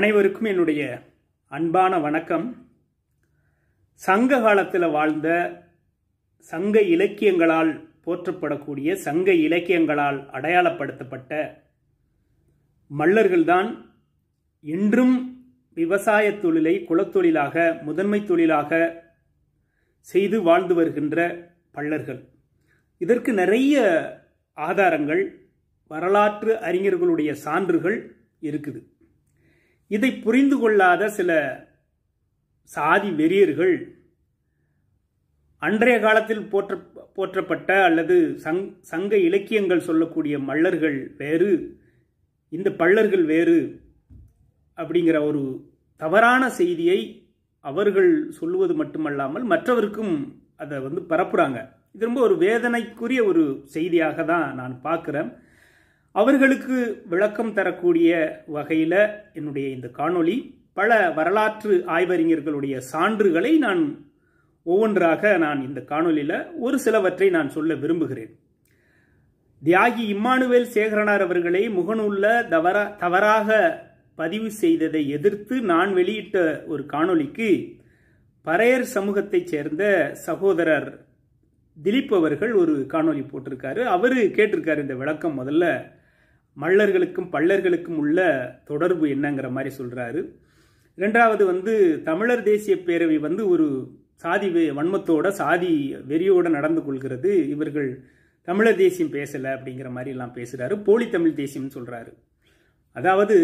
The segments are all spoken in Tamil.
அனைவருக்கும் என்னுடைய அன்பான வணக்கம் சங்க காலத்தில் வாழ்ந்த சங்க இலக்கியங்களால் போற்றப்படக்கூடிய சங்க இலக்கியங்களால் அடையாளப்படுத்தப்பட்ட மல்லர்கள்தான் இன்றும் விவசாய தொழிலை குலத்தொழிலாக முதன்மை தொழிலாக செய்து வாழ்ந்து வருகின்ற பள்ளர்கள் இதற்கு நிறைய ஆதாரங்கள் வரலாற்று அறிஞர்களுடைய சான்றுகள் இருக்குது இதை புரிந்து கொள்ளாத சில சாதி வெறியர்கள் அன்றைய காலத்தில் போற்ற போற்றப்பட்ட அல்லது சங் சங்க இலக்கியங்கள் சொல்லக்கூடிய மல்லர்கள் வேறு இந்த பள்ளர்கள் வேறு அப்படிங்கிற ஒரு தவறான செய்தியை அவர்கள் சொல்லுவது மட்டுமல்லாமல் மற்றவருக்கும் அதை வந்து பரப்புகிறாங்க இது ரொம்ப ஒரு வேதனைக்குரிய ஒரு செய்தியாக தான் நான் பார்க்குறேன் அவர்களுக்கு விளக்கம் தரக்கூடிய வகையில் என்னுடைய இந்த காணொளி பல வரலாற்று ஆய்வறிஞர்களுடைய சான்றுகளை நான் ஒவ்வொன்றாக நான் இந்த காணொலியில் ஒரு சிலவற்றை நான் சொல்ல விரும்புகிறேன் தியாகி இம்மானுவேல் சேகரனார் அவர்களை முகநூல்ல தவற தவறாக பதிவு செய்ததை எதிர்த்து நான் வெளியிட்ட ஒரு காணொலிக்கு பறையர் சமூகத்தைச் சேர்ந்த சகோதரர் திலீப் அவர்கள் ஒரு காணொலி போட்டிருக்காரு அவரு கேட்டிருக்காரு இந்த விளக்கம் முதல்ல மல்லர்களுக்கும் பல்லர்களுக்கும் உள்ள தொடர்பு என்னங்கிற மாதிரி சொல்கிறாரு ரெண்டாவது வந்து தமிழர் தேசிய பேரவை வந்து ஒரு சாதி வன்மத்தோட சாதி வெறியோட நடந்து கொள்கிறது இவர்கள் தமிழர் தேசியம் பேசலை அப்படிங்கிற மாதிரி எல்லாம் பேசுகிறாரு போலி தமிழ் தேசியம்னு சொல்கிறாரு அதாவது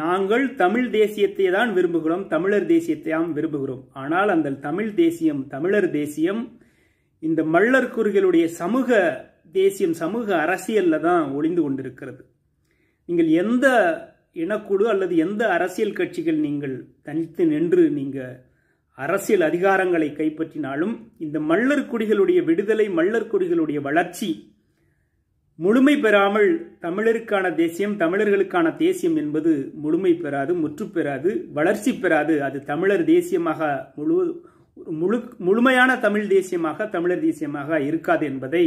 நாங்கள் தமிழ் தேசியத்தை தான் விரும்புகிறோம் தமிழர் தேசியத்தை தான் விரும்புகிறோம் ஆனால் அந்த தமிழ் தேசியம் தமிழர் தேசியம் இந்த மல்லர் குறுகளுடைய சமூக தேசியம் சமூக அரசியலில் தான் ஒளிந்து கொண்டிருக்கிறது நீங்கள் எந்த இனக்குழு அல்லது எந்த அரசியல் கட்சிகள் நீங்கள் தனித்து நின்று நீங்கள் அரசியல் அதிகாரங்களை கைப்பற்றினாலும் இந்த மல்லர் குடிகளுடைய விடுதலை மல்லர் குடிகளுடைய வளர்ச்சி முழுமை பெறாமல் தமிழருக்கான தேசியம் தமிழர்களுக்கான தேசியம் என்பது முழுமை பெறாது முற்று பெறாது வளர்ச்சி பெறாது அது தமிழர் தேசியமாக முழு முழு முழுமையான தமிழ் தேசியமாக தமிழர் தேசியமாக இருக்காது என்பதை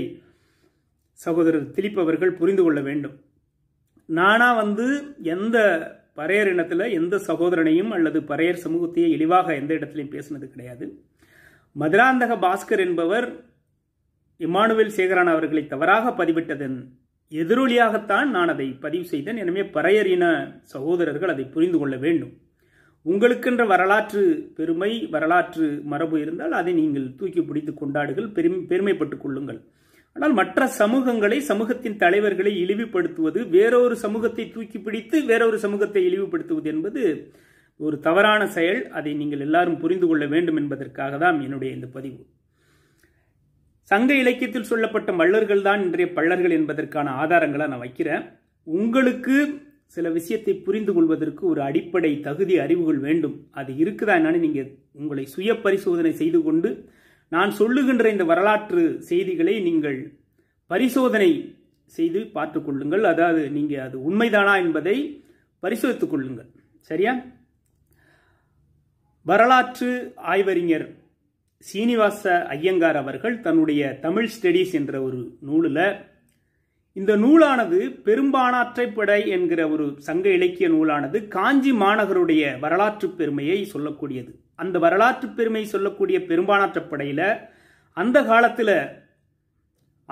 சகோதரர் திலிப் அவர்கள் புரிந்து கொள்ள வேண்டும் நானா வந்து எந்த பறையர் இனத்தில் எந்த சகோதரனையும் அல்லது பறையர் சமூகத்தையே இழிவாக எந்த இடத்துலையும் பேசினது கிடையாது மதுராந்தக பாஸ்கர் என்பவர் இமானுவேல் சேகரான் அவர்களை தவறாக பதிவிட்டதன் எதிரொலியாகத்தான் நான் அதை பதிவு செய்தேன் எனவே பறையர் இன சகோதரர்கள் அதை புரிந்து கொள்ள வேண்டும் உங்களுக்கென்ற வரலாற்று பெருமை வரலாற்று மரபு இருந்தால் அதை நீங்கள் தூக்கி பிடித்து கொண்டாடுகள் பெரும் பெருமைப்பட்டுக் கொள்ளுங்கள் ஆனால் மற்ற சமூகங்களை சமூகத்தின் தலைவர்களை இழிவுபடுத்துவது வேறொரு சமூகத்தை தூக்கி பிடித்து வேறொரு சமூகத்தை இழிவுபடுத்துவது என்பது ஒரு தவறான செயல் அதை நீங்கள் எல்லாரும் புரிந்து கொள்ள வேண்டும் என்பதற்காக தான் என்னுடைய இந்த பதிவு சங்க இலக்கியத்தில் சொல்லப்பட்ட மல்லர்கள் தான் இன்றைய பள்ளர்கள் என்பதற்கான ஆதாரங்களை நான் வைக்கிறேன் உங்களுக்கு சில விஷயத்தை புரிந்து கொள்வதற்கு ஒரு அடிப்படை தகுதி அறிவுகள் வேண்டும் அது இருக்குதா என்னன்னு நீங்கள் உங்களை சுய பரிசோதனை செய்து கொண்டு நான் சொல்லுகின்ற இந்த வரலாற்று செய்திகளை நீங்கள் பரிசோதனை செய்து பார்த்து கொள்ளுங்கள் அதாவது நீங்கள் அது உண்மைதானா என்பதை பரிசோதித்துக் கொள்ளுங்கள் சரியா வரலாற்று ஆய்வறிஞர் சீனிவாச ஐயங்கார் அவர்கள் தன்னுடைய தமிழ் ஸ்டடீஸ் என்ற ஒரு நூலில் இந்த நூலானது பெரும்பானாற்றைப்படை என்கிற ஒரு சங்க இலக்கிய நூலானது காஞ்சி மாநகருடைய வரலாற்று பெருமையை சொல்லக்கூடியது அந்த வரலாற்று பெருமை சொல்லக்கூடிய பெரும்பானாற்ற படையில் அந்த காலத்தில்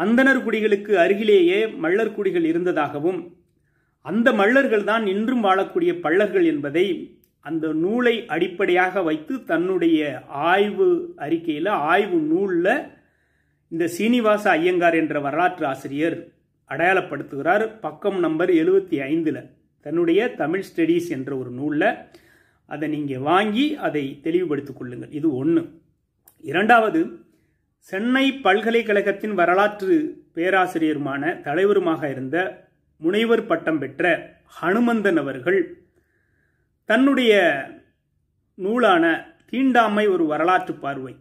அந்தனர் குடிகளுக்கு அருகிலேயே மள்ளர் குடிகள் இருந்ததாகவும் அந்த மள்ளர்கள் தான் இன்றும் வாழக்கூடிய பள்ளர்கள் என்பதை அந்த நூலை அடிப்படையாக வைத்து தன்னுடைய ஆய்வு அறிக்கையில் ஆய்வு நூலில் இந்த சீனிவாச ஐயங்கார் என்ற வரலாற்று ஆசிரியர் அடையாளப்படுத்துகிறார் பக்கம் நம்பர் எழுபத்தி ஐந்தில் தன்னுடைய தமிழ் ஸ்டடீஸ் என்ற ஒரு நூலில் அதை நீங்கள் வாங்கி அதை தெளிவுபடுத்திக் கொள்ளுங்கள் இது ஒன்று இரண்டாவது சென்னை பல்கலைக்கழகத்தின் வரலாற்று பேராசிரியருமான தலைவருமாக இருந்த முனைவர் பட்டம் பெற்ற ஹனுமந்தன் அவர்கள் தன்னுடைய நூலான தீண்டாமை ஒரு வரலாற்று பார்வை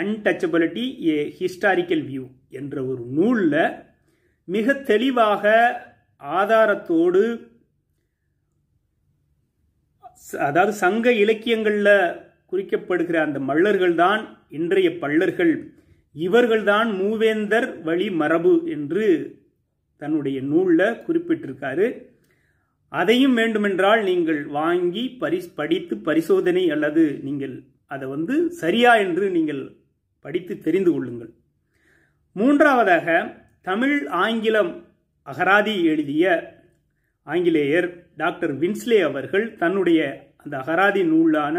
அன்டச்சபிலிட்டி ஏ ஹிஸ்டாரிக்கல் வியூ என்ற ஒரு நூலில் மிக தெளிவாக ஆதாரத்தோடு அதாவது சங்க இலக்கியங்களில் குறிக்கப்படுகிற அந்த மல்லர்கள்தான் இன்றைய பள்ளர்கள் இவர்கள்தான் மூவேந்தர் வழி மரபு என்று தன்னுடைய நூலில் குறிப்பிட்டிருக்காரு அதையும் வேண்டுமென்றால் நீங்கள் வாங்கி பரிஸ் படித்து பரிசோதனை அல்லது நீங்கள் அதை வந்து சரியா என்று நீங்கள் படித்து தெரிந்து கொள்ளுங்கள் மூன்றாவதாக தமிழ் ஆங்கிலம் அகராதி எழுதிய ஆங்கிலேயர் டாக்டர் வின்ஸ்லே அவர்கள் தன்னுடைய அந்த அகராதி நூலான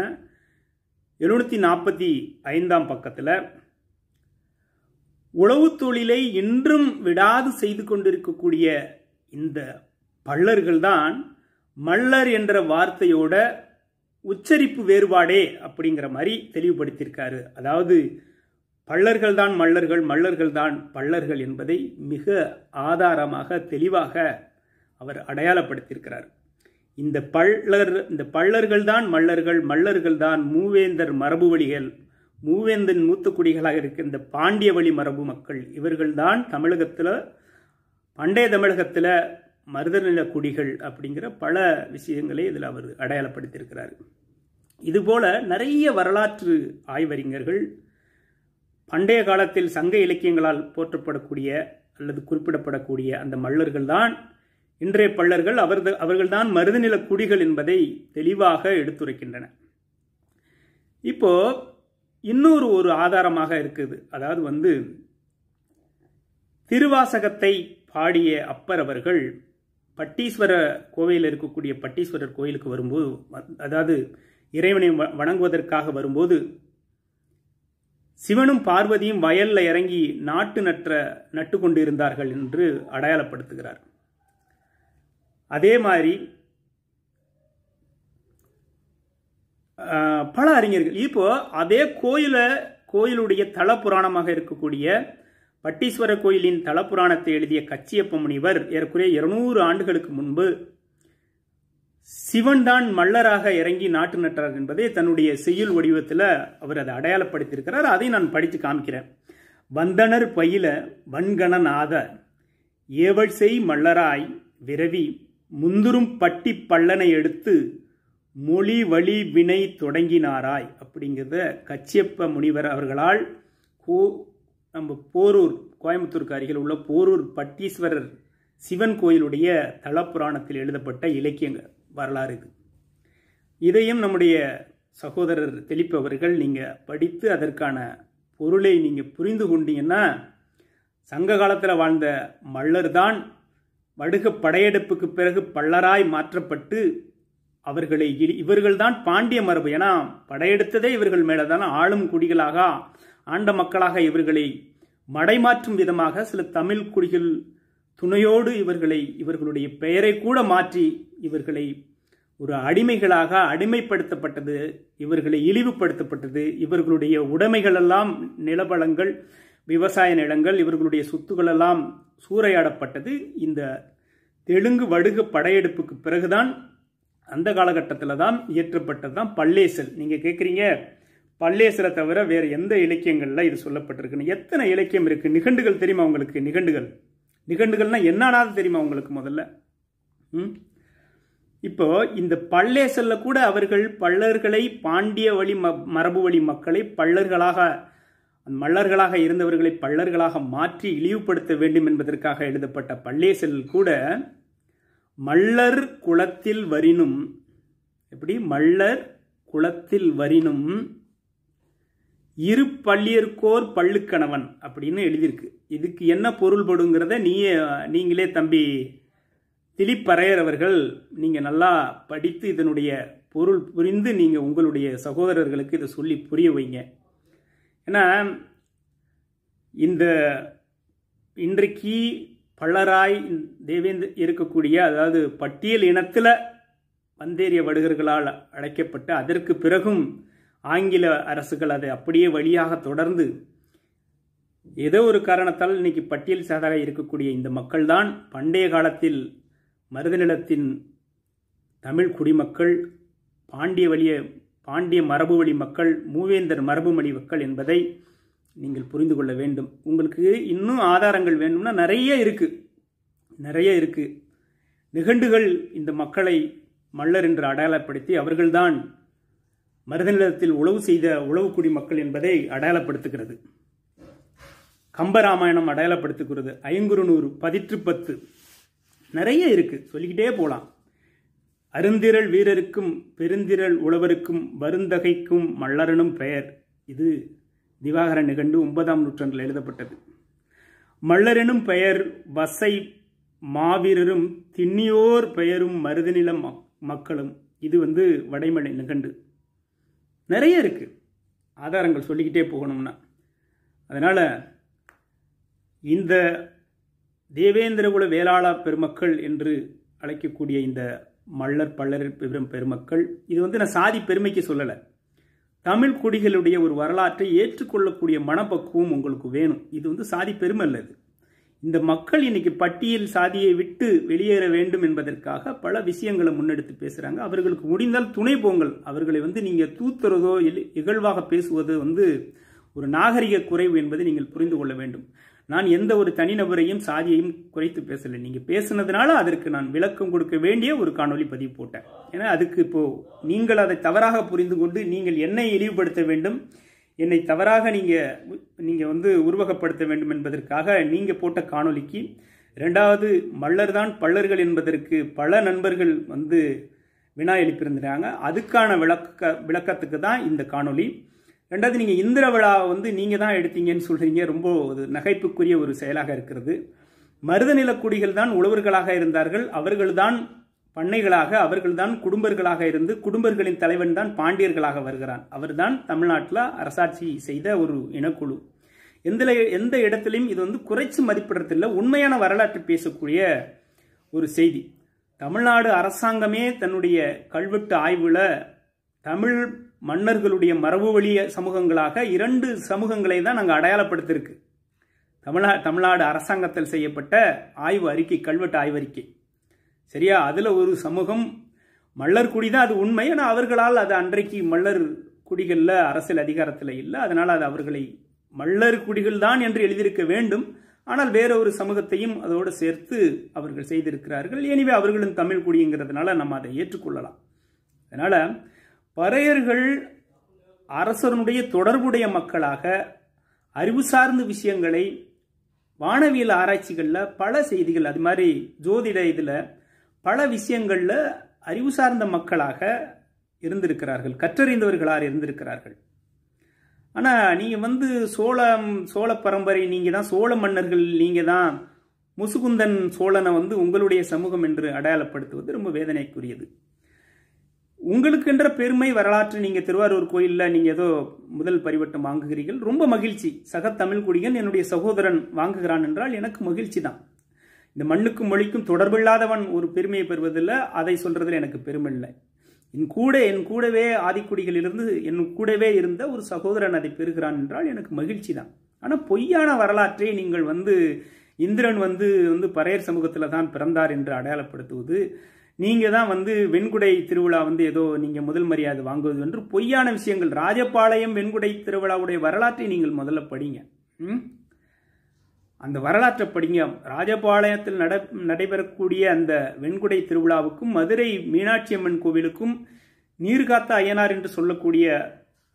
எழுநூற்றி நாற்பத்தி ஐந்தாம் பக்கத்தில் உளவு தொழிலை இன்றும் விடாது செய்து கொண்டிருக்கக்கூடிய இந்த பள்ளர்கள்தான் மல்லர் என்ற வார்த்தையோட உச்சரிப்பு வேறுபாடே அப்படிங்கிற மாதிரி தெளிவுபடுத்தியிருக்காரு அதாவது பள்ளர்கள் தான் மல்லர்கள் மல்லர்கள் தான் பள்ளர்கள் என்பதை மிக ஆதாரமாக தெளிவாக அவர் அடையாளப்படுத்தியிருக்கிறார் இந்த பள்ளர் இந்த பள்ளர்கள் தான் மல்லர்கள் மல்லர்கள் தான் மூவேந்தர் மரபு வழிகள் மூவேந்தன் மூத்த குடிகளாக இருக்க இந்த பாண்டிய வழி மரபு மக்கள் இவர்கள்தான் தமிழகத்தில் பண்டைய தமிழகத்தில் மருதநில குடிகள் அப்படிங்கிற பல விஷயங்களை இதில் அவர் அடையாளப்படுத்தியிருக்கிறார் இதுபோல் நிறைய வரலாற்று ஆய்வறிஞர்கள் பண்டைய காலத்தில் சங்க இலக்கியங்களால் போற்றப்படக்கூடிய அல்லது குறிப்பிடப்படக்கூடிய அந்த மல்லர்கள் தான் இன்றைய பள்ளர்கள் அவர் அவர்கள்தான் மருதநில குடிகள் என்பதை தெளிவாக எடுத்துரைக்கின்றன இப்போ இன்னொரு ஒரு ஆதாரமாக இருக்குது அதாவது வந்து திருவாசகத்தை பாடிய அப்பர் அவர்கள் பட்டீஸ்வர கோவிலில் இருக்கக்கூடிய பட்டீஸ்வரர் கோயிலுக்கு வரும்போது அதாவது இறைவனை வணங்குவதற்காக வரும்போது சிவனும் பார்வதியும் வயல்ல இறங்கி நாட்டு நற்ற நட்டு கொண்டிருந்தார்கள் என்று அடையாளப்படுத்துகிறார் அதே மாதிரி பல அறிஞர்கள் இப்போ அதே கோயில கோயிலுடைய தல புராணமாக இருக்கக்கூடிய பட்டீஸ்வர கோயிலின் தல புராணத்தை எழுதிய கச்சியப்ப முனிவர் ஏறக்குறைய இருநூறு ஆண்டுகளுக்கு முன்பு சிவன்தான் மல்லராக இறங்கி நாட்டு நட்டார் என்பதை தன்னுடைய செய்யுள் வடிவத்தில் அவர் அதை அடையாளப்படுத்தியிருக்கிறார் அதை நான் படித்து காமிக்கிறேன் வந்தனர் பயில வன்கணநாத ஏவழ்சை செய் மல்லராய் விரவி முந்துரும் பட்டி பள்ளனை எடுத்து மொழி வழி வினை தொடங்கினாராய் அப்படிங்கிறத கச்சியப்ப முனிவர் அவர்களால் கோ நம்ம போரூர் கோயம்புத்தூருக்கு அருகில் உள்ள போரூர் பட்டீஸ்வரர் சிவன் கோயிலுடைய தலப்புராணத்தில் எழுதப்பட்ட இலக்கிய வரலாறு இது இதையும் நம்முடைய சகோதரர் தெளிப்பவர்கள் நீங்கள் படித்து அதற்கான பொருளை நீங்கள் புரிந்து கொண்டீங்கன்னா சங்க காலத்தில் வாழ்ந்த மல்லர் தான் வடுக படையெடுப்புக்கு பிறகு பல்லராய் மாற்றப்பட்டு அவர்களை இவர்கள்தான் பாண்டிய மரபு ஏன்னா படையெடுத்ததே இவர்கள் மேலே தானே ஆளும் குடிகளாக ஆண்ட மக்களாக இவர்களை மடைமாற்றும் விதமாக சில தமிழ் குடிகள் துணையோடு இவர்களை இவர்களுடைய பெயரை கூட மாற்றி இவர்களை ஒரு அடிமைகளாக அடிமைப்படுத்தப்பட்டது இவர்களை இழிவுபடுத்தப்பட்டது இவர்களுடைய உடைமைகளெல்லாம் நிலவளங்கள் விவசாய நிலங்கள் இவர்களுடைய சொத்துக்களெல்லாம் சூறையாடப்பட்டது இந்த தெலுங்கு வடுகு படையெடுப்புக்கு பிறகுதான் அந்த காலகட்டத்தில் தான் இயற்றப்பட்டது தான் பல்லேசல் நீங்கள் கேட்குறீங்க பல்லேசலை தவிர வேறு எந்த இலக்கியங்களில் இது சொல்லப்பட்டிருக்குன்னு எத்தனை இலக்கியம் இருக்குது நிகண்டுகள் தெரியுமா உங்களுக்கு நிகண்டுகள் நிகண்டுகள்னால் என்னன்னாது தெரியுமா உங்களுக்கு முதல்ல ம் இப்போ இந்த பல்லேசல்ல கூட அவர்கள் பல்லர்களை பாண்டிய வழி மரபு வழி மக்களை பல்லர்களாக மல்லர்களாக இருந்தவர்களை பள்ளர்களாக மாற்றி இழிவுபடுத்த வேண்டும் என்பதற்காக எழுதப்பட்ட பள்ளேசல் கூட மல்லர் குளத்தில் வரினும் எப்படி மல்லர் குளத்தில் வரினும் இரு பள்ளியர்கோர் பள்ளுக்கணவன் அப்படின்னு எழுதியிருக்கு இதுக்கு என்ன பொருள்படுங்கிறத நீ நீங்களே தம்பி திலிப்பறையர் அவர்கள் நீங்கள் நல்லா படித்து இதனுடைய பொருள் புரிந்து நீங்கள் உங்களுடைய சகோதரர்களுக்கு இதை சொல்லி புரிய வைங்க ஏன்னா இந்த இன்றைக்கு பலராய் தேவேந்திர இருக்கக்கூடிய அதாவது பட்டியல் இனத்தில் வந்தேறிய வடுகர்களால் அழைக்கப்பட்டு அதற்கு பிறகும் ஆங்கில அரசுகள் அதை அப்படியே வழியாக தொடர்ந்து ஏதோ ஒரு காரணத்தால் இன்னைக்கு பட்டியல் சாதராக இருக்கக்கூடிய இந்த மக்கள்தான் பண்டைய காலத்தில் மருதநிலத்தின் தமிழ் குடிமக்கள் பாண்டிய வழியை பாண்டிய மரபுவழி மக்கள் மூவேந்தர் மரபுமணி மக்கள் என்பதை நீங்கள் புரிந்து கொள்ள வேண்டும் உங்களுக்கு இன்னும் ஆதாரங்கள் வேணும்னா நிறைய இருக்குது நிறைய இருக்குது நிகண்டுகள் இந்த மக்களை மல்லர் என்று அடையாளப்படுத்தி அவர்கள்தான் மருதநிலத்தில் உழவு செய்த உழவுக்குடி மக்கள் என்பதை அடையாளப்படுத்துகிறது கம்பராமாயணம் அடையாளப்படுத்துகிறது ஐங்குறுநூறு பதிற்று பத்து நிறைய இருக்குது சொல்லிக்கிட்டே போகலாம் அருந்திரள் வீரருக்கும் பெருந்திரள் உழவருக்கும் வருந்தகைக்கும் மல்லரனும் பெயர் இது திவாகரன் நிகண்டு ஒன்பதாம் நூற்றாண்டில் எழுதப்பட்டது மல்லரனும் பெயர் வசை மாவீரரும் திண்ணியோர் பெயரும் மருதநில மக்களும் இது வந்து வடைமலை நிகண்டு நிறைய இருக்குது ஆதாரங்கள் சொல்லிக்கிட்டே போகணும்னா அதனால் இந்த தேவேந்திரகுல வேளாளா பெருமக்கள் என்று அழைக்கக்கூடிய இந்த மல்லர் பல்லர் பெரும் பெருமக்கள் இது வந்து நான் சாதி பெருமைக்கு சொல்லலை தமிழ் குடிகளுடைய ஒரு வரலாற்றை ஏற்றுக்கொள்ளக்கூடிய மனப்பக்குவம் உங்களுக்கு வேணும் இது வந்து சாதி பெருமை அல்லது இந்த மக்கள் இன்னைக்கு பட்டியல் சாதியை விட்டு வெளியேற வேண்டும் என்பதற்காக பல விஷயங்களை முன்னெடுத்து பேசுகிறாங்க அவர்களுக்கு முடிந்தால் துணை போங்கள் அவர்களை வந்து நீங்கள் தூத்துறதோ இகழ்வாக பேசுவதோ வந்து ஒரு நாகரிக குறைவு என்பதை நீங்கள் புரிந்து கொள்ள வேண்டும் நான் எந்த ஒரு தனிநபரையும் சாதியையும் குறைத்து பேசலை நீங்கள் பேசுனதுனால அதற்கு நான் விளக்கம் கொடுக்க வேண்டிய ஒரு காணொலி பதிவு போட்டேன் ஏன்னா அதுக்கு இப்போது நீங்கள் அதை தவறாக புரிந்து கொண்டு நீங்கள் என்னை இழிவுபடுத்த வேண்டும் என்னை தவறாக நீங்கள் நீங்கள் வந்து உருவகப்படுத்த வேண்டும் என்பதற்காக நீங்கள் போட்ட காணொலிக்கு ரெண்டாவது மல்லர்தான் பல்லர்கள் என்பதற்கு பல நண்பர்கள் வந்து வினா எழுப்பியிருந்துட்டாங்க அதுக்கான விளக்க விளக்கத்துக்கு தான் இந்த காணொலி ரெண்டாவது நீங்கள் இந்திர விழாவை வந்து நீங்கள் தான் எடுத்தீங்கன்னு சொல்கிறீங்க ரொம்ப ஒரு நகைப்புக்குரிய ஒரு செயலாக இருக்கிறது மருத நிலக்குடிகள் தான் உழவர்களாக இருந்தார்கள் அவர்கள்தான் பண்ணைகளாக அவர்கள்தான் குடும்பர்களாக இருந்து குடும்பர்களின் தலைவன் தான் பாண்டியர்களாக வருகிறான் அவர்தான் தமிழ்நாட்டில் அரசாட்சி செய்த ஒரு இனக்குழு எந்த எந்த இடத்துலையும் இது வந்து குறைச்சி மதிப்பிடத்தில் உண்மையான வரலாற்று பேசக்கூடிய ஒரு செய்தி தமிழ்நாடு அரசாங்கமே தன்னுடைய கல்வெட்டு ஆய்வில் தமிழ் மன்னர்களுடைய மரபு வழிய சமூகங்களாக இரண்டு சமூகங்களை தான் நாங்கள் அடையாளப்படுத்திருக்கு தமிழா தமிழ்நாடு அரசாங்கத்தில் செய்யப்பட்ட ஆய்வு அறிக்கை கல்வெட்டு ஆய்வறிக்கை சரியா அதில் ஒரு சமூகம் மல்லர் குடி தான் அது உண்மை ஆனால் அவர்களால் அது அன்றைக்கு மல்லர் குடிகளில் அரசியல் அதிகாரத்தில் இல்லை அதனால் அது அவர்களை மல்லர் குடிகள் தான் என்று எழுதியிருக்க வேண்டும் ஆனால் வேற ஒரு சமூகத்தையும் அதோடு சேர்த்து அவர்கள் செய்திருக்கிறார்கள் எனவே அவர்களும் தமிழ் குடிங்கிறதுனால நம்ம அதை ஏற்றுக்கொள்ளலாம் அதனால் பறையர்கள் அரசனுடைய தொடர்புடைய மக்களாக அறிவு சார்ந்த விஷயங்களை வானவியல் ஆராய்ச்சிகளில் பல செய்திகள் அது மாதிரி ஜோதிட இதில் பல விஷயங்களில் அறிவு சார்ந்த மக்களாக இருந்திருக்கிறார்கள் கற்றறிந்தவர்களாக இருந்திருக்கிறார்கள் ஆனால் நீங்கள் வந்து சோழம் சோழ பரம்பரை நீங்கள் தான் சோழ மன்னர்கள் நீங்கள் தான் முசுகுந்தன் சோழனை வந்து உங்களுடைய சமூகம் என்று அடையாளப்படுத்துவது ரொம்ப வேதனைக்குரியது உங்களுக்குன்ற பெருமை வரலாற்று நீங்கள் திருவாரூர் கோயிலில் நீங்கள் ஏதோ முதல் பரிவட்டம் வாங்குகிறீர்கள் ரொம்ப மகிழ்ச்சி சக தமிழ் குடியன் என்னுடைய சகோதரன் வாங்குகிறான் என்றால் எனக்கு மகிழ்ச்சி தான் இந்த மண்ணுக்கும் மொழிக்கும் தொடர்பில்லாதவன் ஒரு பெருமையை பெறுவதில்லை அதை சொல்றதில் எனக்கு பெருமை இல்லை என் கூட என் கூடவே ஆதிக்குடிகளிலிருந்து என் கூடவே இருந்த ஒரு சகோதரன் அதை பெறுகிறான் என்றால் எனக்கு மகிழ்ச்சி தான் ஆனால் பொய்யான வரலாற்றை நீங்கள் வந்து இந்திரன் வந்து வந்து பறையர் சமூகத்தில் தான் பிறந்தார் என்று அடையாளப்படுத்துவது நீங்கள் தான் வந்து வெண்குடை திருவிழா வந்து ஏதோ நீங்கள் முதல் மரியாதை வாங்குவது என்று பொய்யான விஷயங்கள் ராஜபாளையம் வெண்குடை திருவிழாவுடைய வரலாற்றை நீங்கள் முதல்ல படிங்க அந்த வரலாற்றை படிங்க ராஜபாளையத்தில் நட நடைபெறக்கூடிய அந்த வெண்குடை திருவிழாவுக்கும் மதுரை மீனாட்சி அம்மன் கோவிலுக்கும் நீர்காத்த அய்யனார் என்று சொல்லக்கூடிய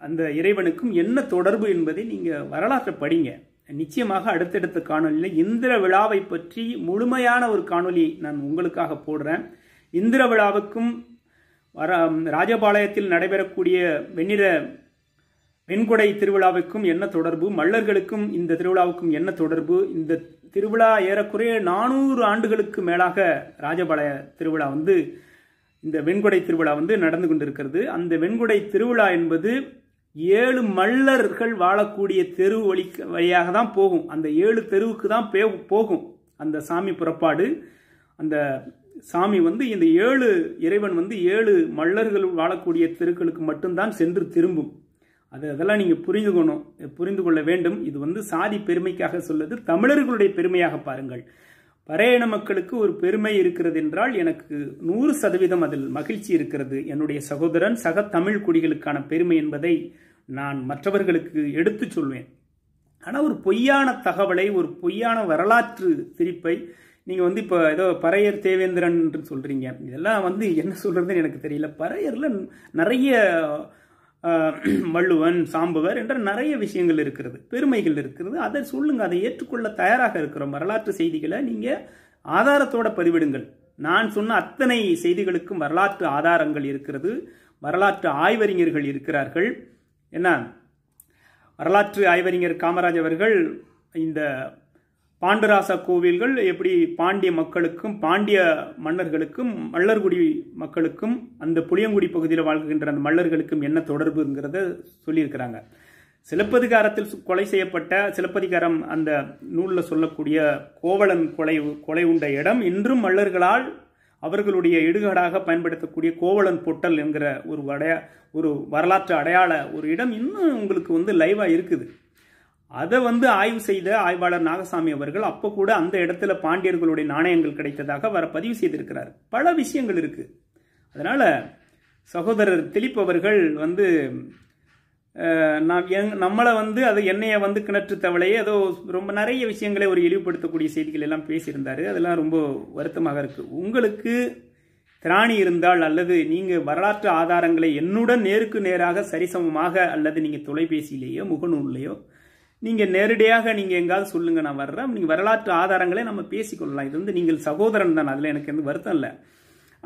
அந்த இறைவனுக்கும் என்ன தொடர்பு என்பதை நீங்கள் வரலாற்றை படிங்க நிச்சயமாக அடுத்தடுத்த காணொலியில் இந்திர விழாவை பற்றி முழுமையான ஒரு காணொலி நான் உங்களுக்காக போடுறேன் இந்திர விழாவுக்கும் ராஜபாளையத்தில் நடைபெறக்கூடிய வெண்ணிற வெண்கொடை திருவிழாவுக்கும் என்ன தொடர்பு மல்லர்களுக்கும் இந்த திருவிழாவுக்கும் என்ன தொடர்பு இந்த திருவிழா ஏறக்குறைய நானூறு ஆண்டுகளுக்கு மேலாக ராஜபாளைய திருவிழா வந்து இந்த வெண்கொடை திருவிழா வந்து நடந்து கொண்டிருக்கிறது அந்த வெண்கொடை திருவிழா என்பது ஏழு மல்லர்கள் வாழக்கூடிய தெரு வழி வழியாக தான் போகும் அந்த ஏழு தெருவுக்கு தான் போகும் அந்த சாமி புறப்பாடு அந்த சாமி வந்து இந்த ஏழு இறைவன் வந்து ஏழு மல்லர்கள் வாழக்கூடிய தெருக்களுக்கு மட்டும்தான் சென்று திரும்பும் அது அதெல்லாம் நீங்கள் புரிந்துகணும் புரிந்து கொள்ள வேண்டும் இது வந்து சாதி பெருமைக்காக சொல்லுது தமிழர்களுடைய பெருமையாக பாருங்கள் பரையண மக்களுக்கு ஒரு பெருமை இருக்கிறது என்றால் எனக்கு நூறு சதவீதம் அதில் மகிழ்ச்சி இருக்கிறது என்னுடைய சகோதரன் சக தமிழ் குடிகளுக்கான பெருமை என்பதை நான் மற்றவர்களுக்கு எடுத்து சொல்வேன் ஆனால் ஒரு பொய்யான தகவலை ஒரு பொய்யான வரலாற்று திரிப்பை நீங்கள் வந்து இப்போ ஏதோ பறையர் தேவேந்திரன் சொல்கிறீங்க இதெல்லாம் வந்து என்ன சொல்கிறதுன்னு எனக்கு தெரியல பறையரில் நிறைய வள்ளுவன் சாம்பவர் என்ற நிறைய விஷயங்கள் இருக்கிறது பெருமைகள் இருக்கிறது அதை சொல்லுங்கள் அதை ஏற்றுக்கொள்ள தயாராக இருக்கிறோம் வரலாற்று செய்திகளை நீங்கள் ஆதாரத்தோட பதிவிடுங்கள் நான் சொன்ன அத்தனை செய்திகளுக்கும் வரலாற்று ஆதாரங்கள் இருக்கிறது வரலாற்று ஆய்வறிஞர்கள் இருக்கிறார்கள் என்ன வரலாற்று ஆய்வறிஞர் காமராஜ் அவர்கள் இந்த பாண்டராச கோவில்கள் எப்படி பாண்டிய மக்களுக்கும் பாண்டிய மன்னர்களுக்கும் மல்லர்குடி மக்களுக்கும் அந்த புளியங்குடி பகுதியில் வாழ்கின்ற அந்த மல்லர்களுக்கும் என்ன தொடர்புங்கிறத சொல்லியிருக்கிறாங்க சிலப்பதிகாரத்தில் கொலை செய்யப்பட்ட சிலப்பதிகாரம் அந்த நூலில் சொல்லக்கூடிய கோவலன் கொலை கொலை உண்ட இடம் இன்றும் மல்லர்களால் அவர்களுடைய இடுகாடாக பயன்படுத்தக்கூடிய கோவலன் பொட்டல் என்கிற ஒரு வடைய ஒரு வரலாற்று அடையாள ஒரு இடம் இன்னும் உங்களுக்கு வந்து லைவாக இருக்குது அதை வந்து ஆய்வு செய்த ஆய்வாளர் நாகசாமி அவர்கள் அப்போ கூட அந்த இடத்துல பாண்டியர்களுடைய நாணயங்கள் கிடைத்ததாக வர பதிவு செய்திருக்கிறார் பல விஷயங்கள் இருக்கு அதனால சகோதரர் திலீப் அவர்கள் வந்து நம்மளை வந்து அது என்னைய வந்து கிணற்று தவளையே ஏதோ ரொம்ப நிறைய விஷயங்களை ஒரு இழிவுபடுத்தக்கூடிய செய்திகள் எல்லாம் பேசியிருந்தாரு அதெல்லாம் ரொம்ப வருத்தமாக இருக்கு உங்களுக்கு திராணி இருந்தால் அல்லது நீங்கள் வரலாற்று ஆதாரங்களை என்னுடன் நேருக்கு நேராக சரிசமமாக அல்லது நீங்கள் தொலைபேசியிலேயோ முகநூல்லையோ நீங்கள் நேரடியாக நீங்கள் எங்காவது சொல்லுங்கள் நான் வர்றேன் நீங்கள் வரலாற்று ஆதாரங்களே நம்ம பேசிக்கொள்ளலாம் இது வந்து நீங்கள் சகோதரன் தான் அதில் எனக்கு எந்த வருத்தம் இல்லை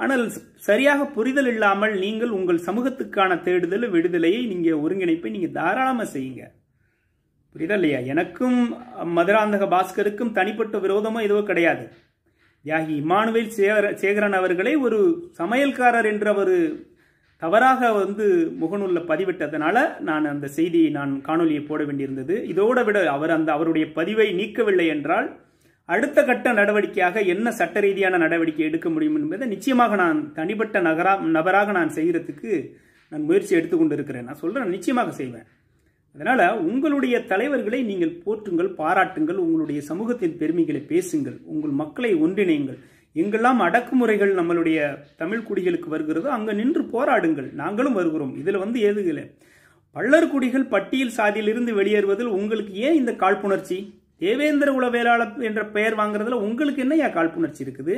ஆனால் சரியாக புரிதல் இல்லாமல் நீங்கள் உங்கள் சமூகத்துக்கான தேடுதல் விடுதலையை நீங்கள் ஒருங்கிணைப்பை நீங்கள் தாராளமாக செய்யுங்க புரியுதா இல்லையா எனக்கும் மதுராந்தக பாஸ்கருக்கும் தனிப்பட்ட விரோதமோ எதுவோ கிடையாது யாகி இமானுவேல் சேகரன் அவர்களே ஒரு சமையல்காரர் என்ற ஒரு தவறாக வந்து முகநூலில் பதிவிட்டதுனால நான் அந்த செய்தியை நான் காணொலியை போட வேண்டியிருந்தது இதோட விட அவர் அந்த அவருடைய பதிவை நீக்கவில்லை என்றால் அடுத்த கட்ட நடவடிக்கையாக என்ன சட்ட ரீதியான நடவடிக்கை எடுக்க முடியும் என்பதை நிச்சயமாக நான் தனிப்பட்ட நகரா நபராக நான் செய்கிறதுக்கு நான் முயற்சி எடுத்துக்கொண்டு இருக்கிறேன் நான் சொல்கிறேன் நிச்சயமாக செய்வேன் அதனால் உங்களுடைய தலைவர்களை நீங்கள் போற்றுங்கள் பாராட்டுங்கள் உங்களுடைய சமூகத்தின் பெருமைகளை பேசுங்கள் உங்கள் மக்களை ஒன்றிணையுங்கள் எங்கெல்லாம் அடக்குமுறைகள் நம்மளுடைய தமிழ் குடிகளுக்கு வருகிறதோ அங்கே நின்று போராடுங்கள் நாங்களும் வருகிறோம் இதில் வந்து ஏது இல்லை பள்ளர் குடிகள் பட்டியல் சாதியிலிருந்து வெளியேறுவதில் உங்களுக்கு ஏன் இந்த காழ்ப்புணர்ச்சி தேவேந்திர உளவேளாளர் என்ற பெயர் வாங்குறதுல உங்களுக்கு ஏன் காழ்ப்புணர்ச்சி இருக்குது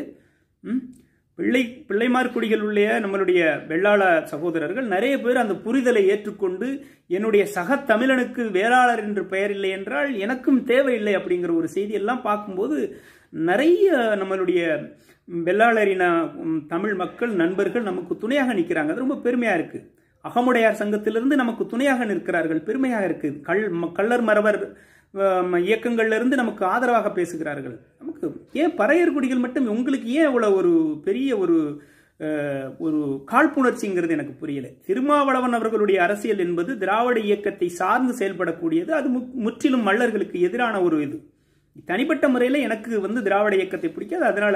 பிள்ளை பிள்ளைமார் குடிகள் உள்ள நம்மளுடைய வெள்ளாள சகோதரர்கள் நிறைய பேர் அந்த புரிதலை ஏற்றுக்கொண்டு என்னுடைய சக தமிழனுக்கு வேளாளர் என்று பெயர் இல்லை என்றால் எனக்கும் தேவையில்லை அப்படிங்கிற ஒரு செய்தியெல்லாம் பார்க்கும்போது நிறைய நம்மளுடைய வெள்ளாளரின தமிழ் மக்கள் நண்பர்கள் நமக்கு துணையாக நிற்கிறாங்க அது ரொம்ப பெருமையாக இருக்குது அகமுடையார் சங்கத்திலிருந்து நமக்கு துணையாக நிற்கிறார்கள் பெருமையாக இருக்குது கல் கல்லர் மரவர் இயக்கங்கள்லேருந்து நமக்கு ஆதரவாக பேசுகிறார்கள் நமக்கு ஏன் பறையர்குடிகள் மட்டும் உங்களுக்கு ஏன் இவ்வளோ ஒரு பெரிய ஒரு ஒரு காழ்ப்புணர்ச்சிங்கிறது எனக்கு புரியல திருமாவளவன் அவர்களுடைய அரசியல் என்பது திராவிட இயக்கத்தை சார்ந்து செயல்படக்கூடியது அது முற்றிலும் மல்லர்களுக்கு எதிரான ஒரு இது தனிப்பட்ட முறையில் எனக்கு வந்து திராவிட இயக்கத்தை பிடிக்காது அதனால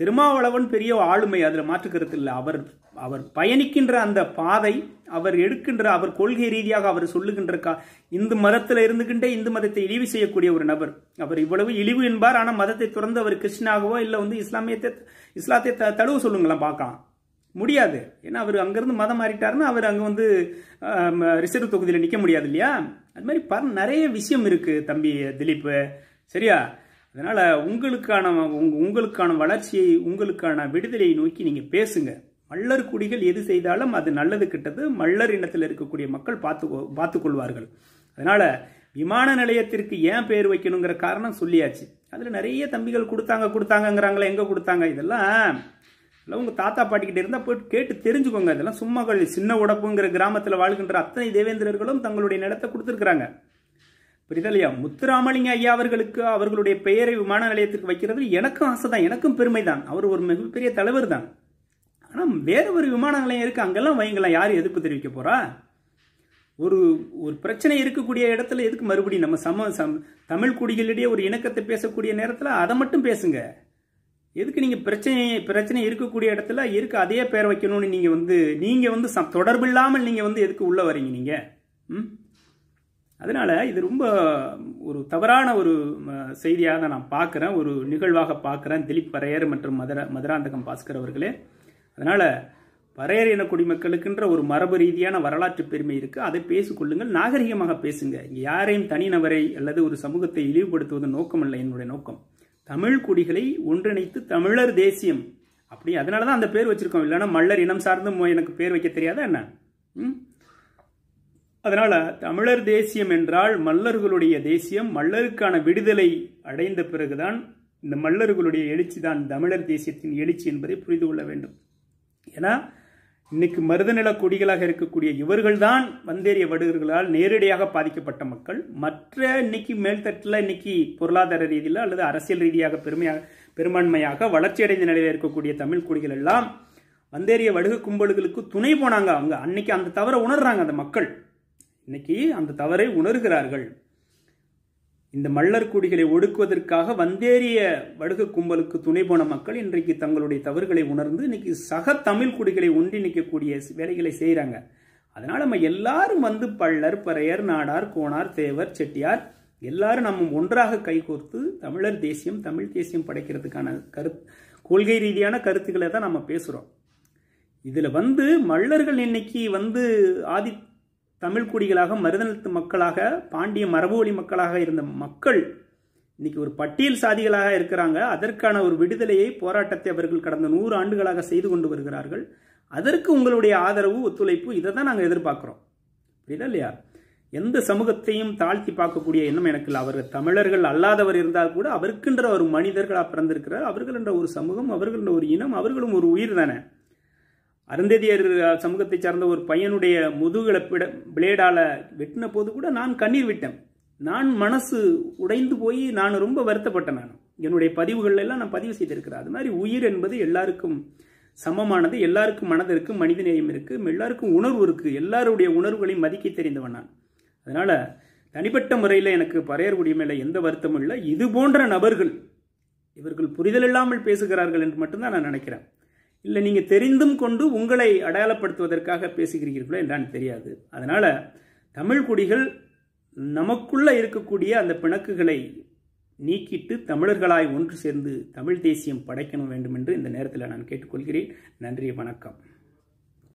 திருமாவளவன் பெரிய ஆளுமை அதில் மாற்றுக்கிறது இல்லை அவர் அவர் பயணிக்கின்ற அந்த பாதை அவர் எடுக்கின்ற அவர் கொள்கை ரீதியாக அவர் சொல்லுகின்ற கா இந்து மதத்தில் இருந்துகிட்டே இந்து மதத்தை இழிவு செய்யக்கூடிய ஒரு நபர் அவர் இவ்வளவு இழிவு என்பார் ஆனால் மதத்தை தொடர்ந்து அவர் கிருஷ்ணாகவோ இல்லை வந்து இஸ்லாமியத்தை இஸ்லாத்தை த தழுவ சொல்லுங்களாம் பார்க்கலாம் முடியாது ஏன்னா அவர் அங்கேருந்து மதம் மாறிட்டாருன்னா அவர் அங்கே வந்து ரிசர்வ் தொகுதியில் நிற்க முடியாது இல்லையா அது மாதிரி ப நிறைய விஷயம் இருக்குது தம்பி திலீப் சரியா அதனால் உங்களுக்கான உங்களுக்கான வளர்ச்சியை உங்களுக்கான விடுதலையை நோக்கி நீங்கள் பேசுங்க மல்லர் குடிகள் எது செய்தாலும் அது நல்லது கிட்டது மல்லர் இனத்தில் இருக்கக்கூடிய மக்கள் பார்த்து பார்த்துக்கொள்வார்கள் கொள்வார்கள் அதனால் விமான நிலையத்திற்கு ஏன் பேர் வைக்கணுங்கிற காரணம் சொல்லியாச்சு அதில் நிறைய தம்பிகள் கொடுத்தாங்க கொடுத்தாங்கங்கிறாங்களே எங்கே கொடுத்தாங்க இதெல்லாம் இல்லை உங்கள் தாத்தா பாட்டிக்கிட்டே இருந்தால் போய் கேட்டு தெரிஞ்சுக்கோங்க இதெல்லாம் சும்மா சின்ன உடப்புங்கிற கிராமத்தில் வாழ்கின்ற அத்தனை தேவேந்திரர்களும் தங்களுடைய நிலத்தை கொடுத்துருக்குறாங்க புரிதலையா முத்துராமலிங்க ஐயா அவர்களுக்கு அவர்களுடைய பெயரை விமான நிலையத்திற்கு வைக்கிறது எனக்கும் ஆசை தான் எனக்கும் பெருமை தான் அவர் ஒரு மிகப்பெரிய தலைவர் தான் ஆனால் வேற ஒரு விமான நிலையம் இருக்குது அங்கெல்லாம் வைங்களேன் யார் எதிர்ப்பு தெரிவிக்க போகிறா ஒரு ஒரு பிரச்சனை இருக்கக்கூடிய இடத்துல எதுக்கு மறுபடியும் நம்ம சம சம் தமிழ் குடிகளிடையே ஒரு இணக்கத்தை பேசக்கூடிய நேரத்தில் அதை மட்டும் பேசுங்க எதுக்கு நீங்கள் பிரச்சனை பிரச்சனை இருக்கக்கூடிய இடத்துல இருக்கு அதே பேர் வைக்கணும்னு நீங்கள் வந்து நீங்கள் வந்து தொடர்பு தொடர்பில்லாமல் நீங்கள் வந்து எதுக்கு உள்ளே வரீங்க நீங்கள் ம் அதனால் இது ரொம்ப ஒரு தவறான ஒரு செய்தியாக தான் நான் பார்க்குறேன் ஒரு நிகழ்வாக பார்க்குறேன் திலீப் பரையர் மற்றும் மதுர மதுராந்தகம் பாஸ்கர் அவர்களே அதனால் பரையர் இன குடிமக்களுக்குன்ற ஒரு மரபு ரீதியான வரலாற்று பெருமை இருக்குது அதை பேசிக்கொள்ளுங்கள் நாகரிகமாக பேசுங்க யாரையும் தனிநபரை அல்லது ஒரு சமூகத்தை இழிவுபடுத்துவதன் நோக்கம் இல்லை என்னுடைய நோக்கம் தமிழ் குடிகளை ஒன்றிணைத்து தமிழர் தேசியம் அப்படி அதனால தான் அந்த பேர் வச்சுருக்கோம் இல்லைன்னா மல்லர் இனம் சார்ந்து எனக்கு பேர் வைக்க தெரியாதா என்ன ம் அதனால் தமிழர் தேசியம் என்றால் மல்லர்களுடைய தேசியம் மல்லருக்கான விடுதலை அடைந்த பிறகுதான் இந்த மல்லர்களுடைய எழுச்சி தான் தமிழர் தேசியத்தின் எழுச்சி என்பதை புரிந்து கொள்ள வேண்டும் ஏன்னா இன்னைக்கு மருதநில கொடிகளாக இருக்கக்கூடிய இவர்கள்தான் வந்தேறிய வடுகர்களால் நேரடியாக பாதிக்கப்பட்ட மக்கள் மற்ற இன்னைக்கு மேல்தட்டில் இன்னைக்கு பொருளாதார ரீதியில் அல்லது அரசியல் ரீதியாக பெருமையாக பெரும்பான்மையாக வளர்ச்சியடைந்த நிலையில் இருக்கக்கூடிய தமிழ் கொடிகள் எல்லாம் வந்தேறிய வடுக கும்பல்களுக்கு துணை போனாங்க அவங்க அன்னைக்கு அந்த தவறை உணர்றாங்க அந்த மக்கள் இன்னைக்கு அந்த தவறை உணர்கிறார்கள் இந்த மல்லர் குடிகளை ஒடுக்குவதற்காக வந்தேறிய வடுக கும்பலுக்கு துணை போன மக்கள் இன்றைக்கு தங்களுடைய தவறுகளை உணர்ந்து இன்னைக்கு சக தமிழ் குடிகளை ஒன்றிணைக்கக்கூடிய வேலைகளை செய்கிறாங்க அதனால நம்ம எல்லாரும் வந்து பள்ளர் பறையர் நாடார் கோணார் தேவர் செட்டியார் எல்லாரும் நம்ம ஒன்றாக கைகோர்த்து தமிழர் தேசியம் தமிழ் தேசியம் படைக்கிறதுக்கான கரு கொள்கை ரீதியான கருத்துக்களை தான் நம்ம பேசுகிறோம் இதில் வந்து மல்லர்கள் இன்னைக்கு வந்து ஆதி தமிழ் குடிகளாக மருதநிலத்து மக்களாக பாண்டிய மரபு வழி மக்களாக இருந்த மக்கள் இன்னைக்கு ஒரு பட்டியல் சாதிகளாக இருக்கிறாங்க அதற்கான ஒரு விடுதலையை போராட்டத்தை அவர்கள் கடந்த நூறு ஆண்டுகளாக செய்து கொண்டு வருகிறார்கள் அதற்கு உங்களுடைய ஆதரவு ஒத்துழைப்பு இதை தான் நாங்கள் எதிர்பார்க்குறோம் புரியுதா இல்லையா எந்த சமூகத்தையும் தாழ்த்தி பார்க்கக்கூடிய எண்ணம் எனக்கு இல்லை அவர்கள் தமிழர்கள் அல்லாதவர் இருந்தால் கூட அவருக்குன்ற ஒரு மனிதர்களாக பிறந்திருக்கிறார் அவர்கள் என்ற ஒரு சமூகம் அவர்கள் ஒரு இனம் அவர்களும் ஒரு உயிர் தானே அருந்ததியர் சமூகத்தை சார்ந்த ஒரு பையனுடைய முதுகில பிட வெட்டின போது கூட நான் கண்ணீர் விட்டேன் நான் மனசு உடைந்து போய் நான் ரொம்ப வருத்தப்பட்டேன் நான் என்னுடைய பதிவுகள் எல்லாம் நான் பதிவு செய்திருக்கிறேன் அது மாதிரி உயிர் என்பது எல்லாருக்கும் சமமானது எல்லாருக்கும் மனதிற்கு மனித நேயம் இருக்குது எல்லாருக்கும் உணர்வு இருக்குது எல்லாருடைய உணர்வுகளையும் மதிக்க தெரிந்தவன் நான் அதனால் தனிப்பட்ட முறையில் எனக்கு பறையர்குடி மேலே எந்த வருத்தமும் இல்லை இது போன்ற நபர்கள் இவர்கள் புரிதல் இல்லாமல் பேசுகிறார்கள் என்று மட்டும்தான் நான் நினைக்கிறேன் இல்லை நீங்கள் தெரிந்தும் கொண்டு உங்களை அடையாளப்படுத்துவதற்காக பேசுகிறீர்களோ என்னான்னு தெரியாது அதனால் தமிழ் குடிகள் நமக்குள்ளே இருக்கக்கூடிய அந்த பிணக்குகளை நீக்கிட்டு தமிழர்களாய் ஒன்று சேர்ந்து தமிழ் தேசியம் படைக்கணும் வேண்டும் என்று இந்த நேரத்தில் நான் கேட்டுக்கொள்கிறேன் நன்றி வணக்கம்